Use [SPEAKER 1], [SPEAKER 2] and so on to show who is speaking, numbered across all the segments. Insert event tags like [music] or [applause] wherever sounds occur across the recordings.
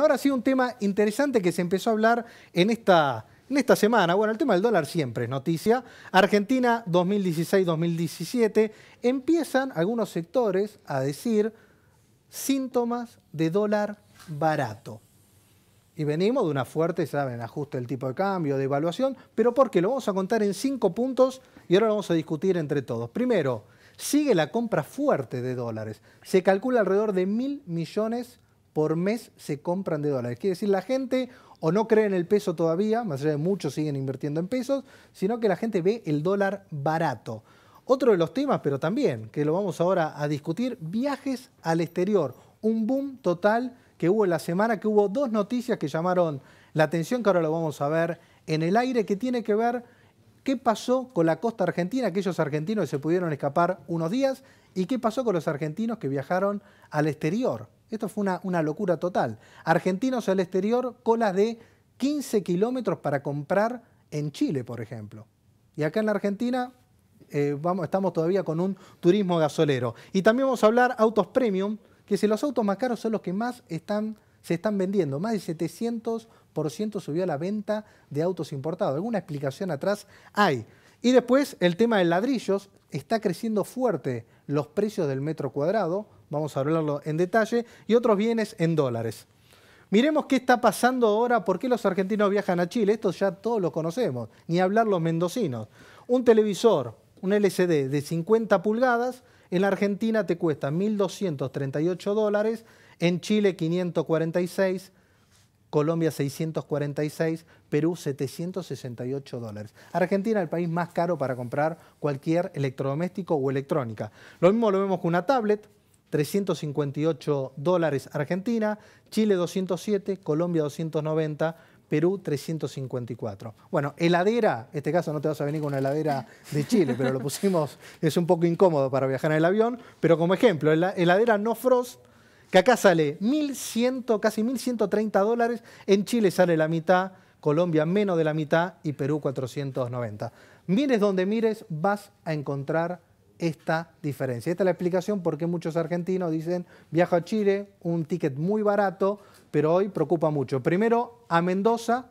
[SPEAKER 1] Ahora sí, un tema interesante que se empezó a hablar en esta, en esta semana. Bueno, el tema del dólar siempre es noticia. Argentina 2016-2017. Empiezan algunos sectores a decir síntomas de dólar barato. Y venimos de una fuerte, saben, ajuste del tipo de cambio, de evaluación, pero ¿por qué? Lo vamos a contar en cinco puntos y ahora lo vamos a discutir entre todos. Primero, sigue la compra fuerte de dólares. Se calcula alrededor de mil millones de por mes se compran de dólares. Quiere decir, la gente o no cree en el peso todavía, más allá de muchos siguen invirtiendo en pesos, sino que la gente ve el dólar barato. Otro de los temas, pero también, que lo vamos ahora a discutir, viajes al exterior. Un boom total que hubo en la semana, que hubo dos noticias que llamaron la atención, que ahora lo vamos a ver en el aire, que tiene que ver qué pasó con la costa argentina, aquellos argentinos que se pudieron escapar unos días, y qué pasó con los argentinos que viajaron al exterior esto fue una, locura total. Argentinos al exterior, colas de 15 kilómetros para comprar en Chile, por ejemplo. Y acá en la Argentina eh, estamos todavía con un turismo gasolero. Y también vamos a hablar autos premium, que si los autos más caros son los que más se están vendiendo. Más de 700% subió la venta de autos importados. Alguna explicación atrás hay. Y después el tema de ladrillos. Está creciendo fuerte los precios del metro cuadrado vamos a hablarlo en detalle, y otros bienes en dólares. Miremos qué está pasando ahora, por qué los argentinos viajan a Chile, esto ya todos lo conocemos, ni hablar los mendocinos. Un televisor, un LCD de 50 pulgadas, en la Argentina te cuesta 1.238 dólares, en Chile 546, Colombia 646, Perú 768 dólares. Argentina es el país más caro para comprar cualquier electrodoméstico o electrónica. Lo mismo lo vemos con una tablet, 358 dólares Argentina, Chile 207, Colombia 290, Perú 354. Bueno, heladera, en este caso no te vas a venir con una heladera de Chile, pero lo pusimos, [laughs] es un poco incómodo para viajar en el avión, pero como ejemplo, heladera no frost, que acá sale 1.100, casi 1.130 dólares, en Chile sale la mitad, Colombia menos de la mitad y Perú 490. Mires donde mires, vas a encontrar esta diferencia. Esta es la explicación por qué muchos argentinos dicen, viajo a Chile, un ticket muy barato, pero hoy preocupa mucho. Primero, a Mendoza,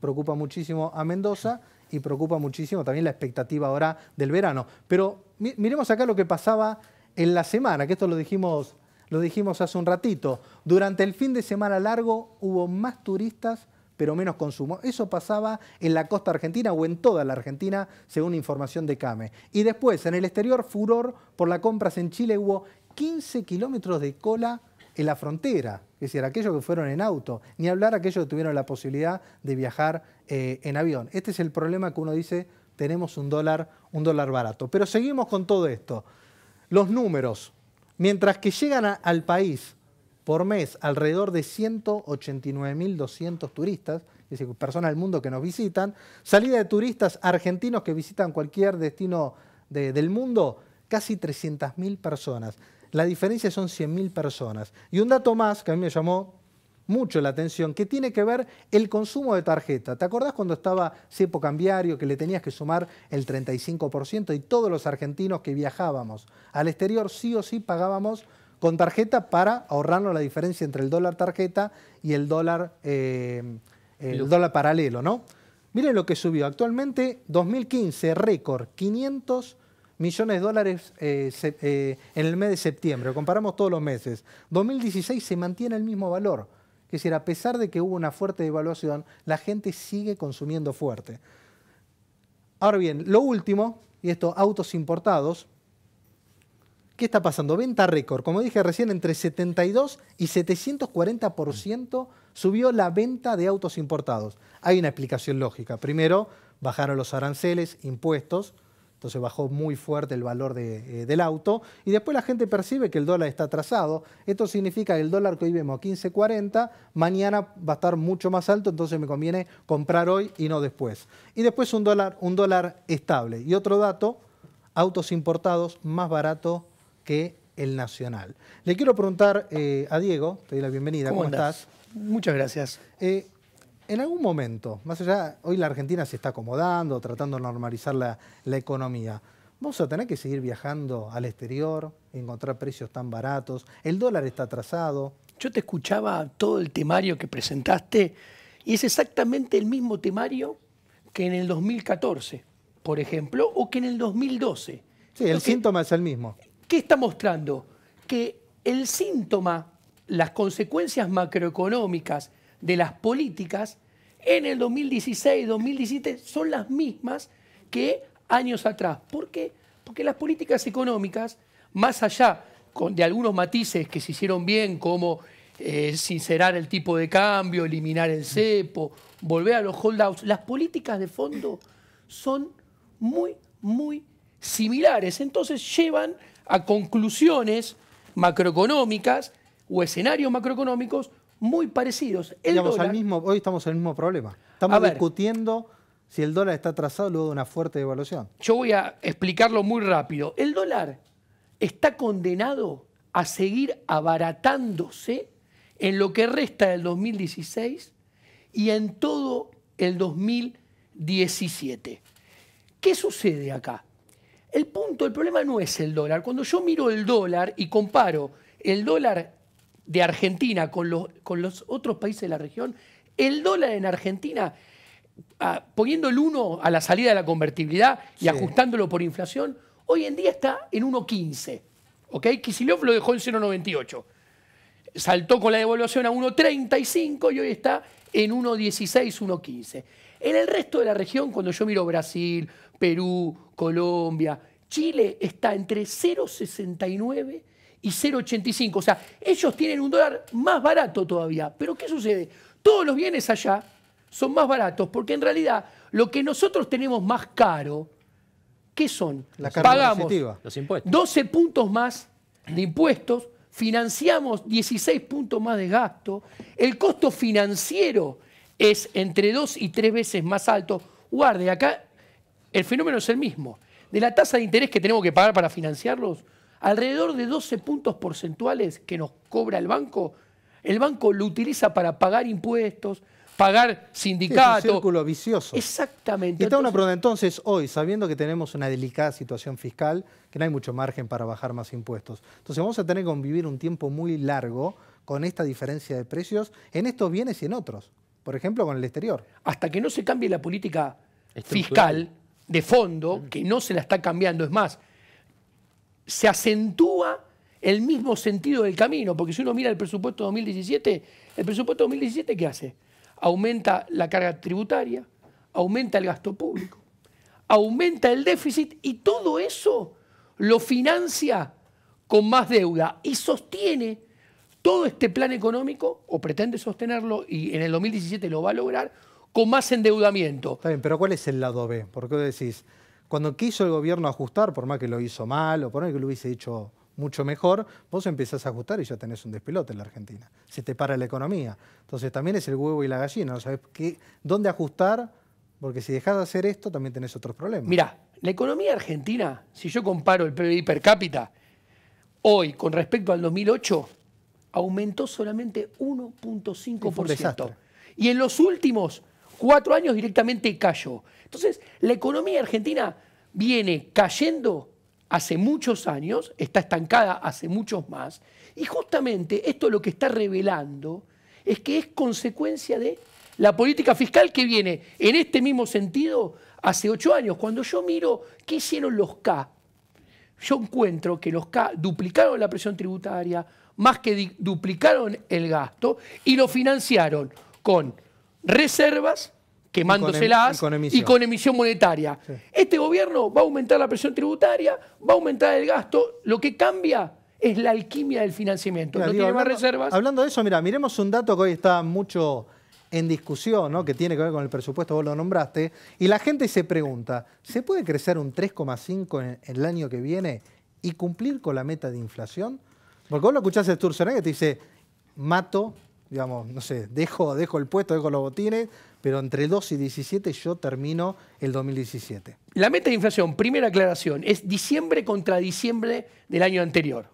[SPEAKER 1] preocupa muchísimo a Mendoza y preocupa muchísimo también la expectativa ahora del verano. Pero miremos acá lo que pasaba en la semana, que esto lo dijimos, lo dijimos hace un ratito. Durante el fin de semana largo hubo más turistas pero menos consumo. Eso pasaba en la costa argentina o en toda la Argentina, según información de CAME. Y después, en el exterior, furor por las compras en Chile, hubo 15 kilómetros de cola en la frontera, es decir, aquellos que fueron en auto, ni hablar aquellos que tuvieron la posibilidad de viajar eh, en avión. Este es el problema que uno dice, tenemos un dólar, un dólar barato. Pero seguimos con todo esto. Los números, mientras que llegan al país por mes alrededor de 189.200 turistas, es decir, personas del mundo que nos visitan, salida de turistas argentinos que visitan cualquier destino del mundo, casi 300.000 personas. La diferencia son 100.000 personas. Y un dato más que a mí me llamó mucho la atención, que tiene que ver el consumo de tarjeta. ¿Te acordás cuando estaba cepo cambiario que le tenías que sumar el 35% y todos los argentinos que viajábamos al exterior sí o sí pagábamos con tarjeta para ahorrarnos la diferencia entre el dólar tarjeta y el dólar, eh, el dólar paralelo, ¿no? Miren lo que subió. Actualmente, 2015, récord, 500 millones de dólares eh, eh, en el mes de septiembre. comparamos todos los meses. 2016 se mantiene el mismo valor. Es decir, a pesar de que hubo una fuerte devaluación, la gente sigue consumiendo fuerte. Ahora bien, lo último, y esto, autos importados. ¿Qué está pasando? Venta récord. Como dije recién, entre 72 y 740% subió la venta de autos importados. Hay una explicación lógica. Primero, bajaron los aranceles, impuestos, entonces bajó muy fuerte el valor eh, del auto. Y después la gente percibe que el dólar está atrasado. Esto significa que el dólar que hoy vemos a 15.40, mañana va a estar mucho más alto, entonces me conviene comprar hoy y no después. Y después un dólar, un dólar estable. Y otro dato, autos importados más barato que el Nacional. Le quiero preguntar eh, a Diego, te doy la bienvenida, ¿cómo, estás? Muchas gracias. Eh, en algún momento, más allá, hoy la Argentina se está acomodando, tratando de normalizar la, economía. Vamos a tener que seguir viajando al exterior, encontrar precios tan baratos. El dólar está atrasado. Yo te escuchaba todo el temario que
[SPEAKER 2] presentaste y es exactamente el mismo temario que en el 2014, por ejemplo, o que en el 2012. Sí, el síntoma es el mismo. ¿Qué está mostrando? Que el síntoma, las consecuencias macroeconómicas de las políticas en el 2016, 2017 son las mismas que años atrás. ¿Por qué? Porque las políticas económicas, más allá de algunos matices que se hicieron bien, como eh, sincerar el tipo de cambio, eliminar el cepo, volver a los holdouts, las políticas de fondo son muy, muy similares. Entonces llevan a conclusiones macroeconómicas o escenarios macroeconómicos muy parecidos.
[SPEAKER 1] mismo, hoy estamos en el mismo problema. Estamos discutiendo si el dólar está atrasado luego de una fuerte devaluación.
[SPEAKER 2] Yo voy a explicarlo muy rápido. El dólar está condenado a seguir abaratándose en lo que resta del 2016 y en todo el 2017. ¿Qué sucede acá? El punto, el problema no es el dólar. Cuando yo miro el dólar y comparo el dólar de Argentina con los, otros países de la región, el dólar en Argentina, ah, poniendo el 1 a la salida de la convertibilidad y ajustándolo por inflación, hoy en día está en 1.15. ¿ok? Kisilov lo dejó en 0.98. Saltó con la devolución a 1.35 y hoy está en 1.16, 1.15. En el resto de la región, cuando yo miro Brasil, Perú, Colombia, Chile está entre 0,69 y 0,85. O sea, ellos tienen un dólar más barato todavía. Pero ¿qué sucede? Todos los bienes allá son más baratos porque en realidad lo que nosotros tenemos más caro, ¿qué son? La Pagamos los impuestos. 12 puntos más de impuestos, financiamos 16 puntos más de gasto, el costo financiero es entre dos y tres veces más alto. Guarde, acá el fenómeno es el mismo. De la tasa de interés que tenemos que pagar para financiarlos, alrededor de 12 puntos porcentuales que nos cobra el banco, el banco lo utiliza para pagar impuestos, pagar sindicatos. es un círculo vicioso. Exactamente. Y está una pregunta,
[SPEAKER 1] entonces, hoy, sabiendo que tenemos una delicada situación fiscal, que no hay mucho margen para bajar más impuestos, entonces vamos a tener que convivir un tiempo muy largo con esta diferencia de precios en estos bienes y en otros por ejemplo, con el exterior. Hasta que no se cambie la política fiscal
[SPEAKER 2] de fondo, que no se la está cambiando, es más, se acentúa el mismo sentido del camino, porque si uno mira el presupuesto 2017, el presupuesto 2017 ¿qué hace? Aumenta la carga tributaria, aumenta el gasto público, aumenta el déficit y todo eso lo financia con más deuda y sostiene todo este plan económico, o pretende sostenerlo,
[SPEAKER 1] y en el 2017 lo va a lograr, con más endeudamiento. Está bien, pero ¿cuál es el lado B? Porque vos decís, cuando quiso el gobierno ajustar, por más que lo hizo mal, o por más que lo hubiese hecho mucho mejor, vos empezás a ajustar y ya tenés un despelote en la Argentina. Se te para la economía. Entonces también es el huevo y la gallina, no sabes dónde ajustar, porque si dejás de hacer esto también tenés otros problemas. Mirá, la economía argentina, si yo comparo el PBI per cápita
[SPEAKER 2] hoy con respecto al 2008, aumentó solamente 1.5%. Y en los últimos cuatro años directamente cayó. Entonces, la economía argentina viene cayendo hace muchos años, está estancada hace muchos más, y justamente esto lo que está revelando es que es consecuencia de la política fiscal que viene en este mismo sentido hace ocho años. Cuando yo miro qué hicieron los K, yo encuentro que los K duplicaron la presión tributaria, más que duplicaron el gasto y lo financiaron con reservas, quemándoselas y con, em-, emisión, monetaria. Este gobierno va a aumentar la presión tributaria, va a aumentar el gasto, lo que cambia es la alquimia del financiamiento. no tiene hablando, reservas.
[SPEAKER 1] Hablando de eso, mira, miremos un dato que hoy está mucho en discusión, que tiene que ver con el presupuesto, vos lo nombraste, y la gente se pregunta, ¿se puede crecer un 3,5 en el año que viene y cumplir con la meta de inflación? Porque vos lo escuchás de Sturzenegger que te dice, mato, digamos, no sé, dejo, dejo el puesto, dejo los botines, pero entre 2 y 17 yo termino el 2017.
[SPEAKER 2] La meta de inflación, primera aclaración, es diciembre contra diciembre del año anterior.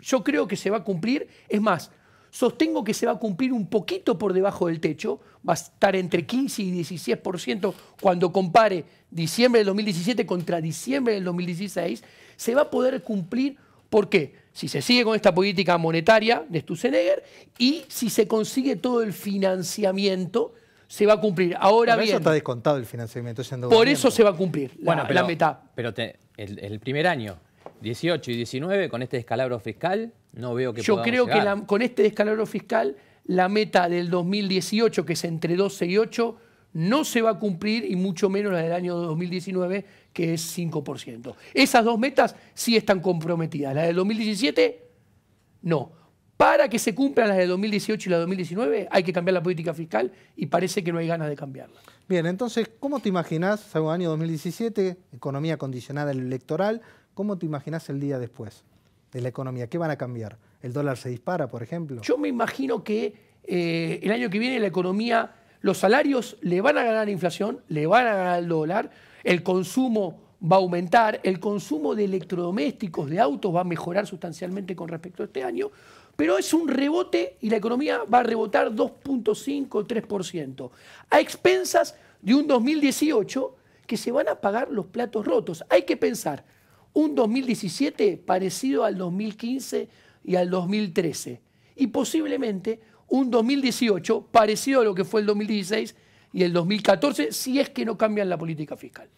[SPEAKER 2] Yo creo que se va a cumplir, es más, sostengo que se va a cumplir un poquito por debajo del techo, va a estar entre 15 y 16% cuando compare diciembre del 2017 contra diciembre del 2016, se va a poder cumplir ¿Por qué? Si se sigue con esta política monetaria de Stusenegger y si se consigue todo el financiamiento se va a cumplir. Ahora bien. Eso está
[SPEAKER 1] descontado el financiamiento. por eso
[SPEAKER 2] se va a cumplir la, bueno, la meta. Pero el, primer año, 18 y 19, con este descalabro fiscal, no veo que Yo creo que con este descalabro fiscal, la meta del 2018, que es entre 12 y 8, no se va a cumplir y mucho menos la del año 2019, que es 5%. Esas dos metas sí están comprometidas. La del 2017, no. Para que se cumplan las de 2018 y la de 2019 hay que cambiar la
[SPEAKER 1] política fiscal y parece que no hay ganas de cambiarla. Bien, entonces, ¿cómo te imaginás, el año 2017, economía condicionada electoral, cómo te imaginás el día después de la economía? ¿Qué van a cambiar? ¿El dólar se dispara, por ejemplo?
[SPEAKER 2] Yo me imagino que eh, el año que viene la economía los salarios le van a ganar la inflación, le van a ganar el dólar, el consumo va a aumentar, el consumo de electrodomésticos, de autos va a mejorar sustancialmente con respecto a este año, pero es un rebote y la economía va a rebotar 2.5, 3%, a expensas de un 2018 que se van a pagar los platos rotos. Hay que pensar un 2017 parecido al 2015 y al 2013 y posiblemente un 2018 parecido a lo que fue el 2016 y el 2014, si es que no cambian la política fiscal.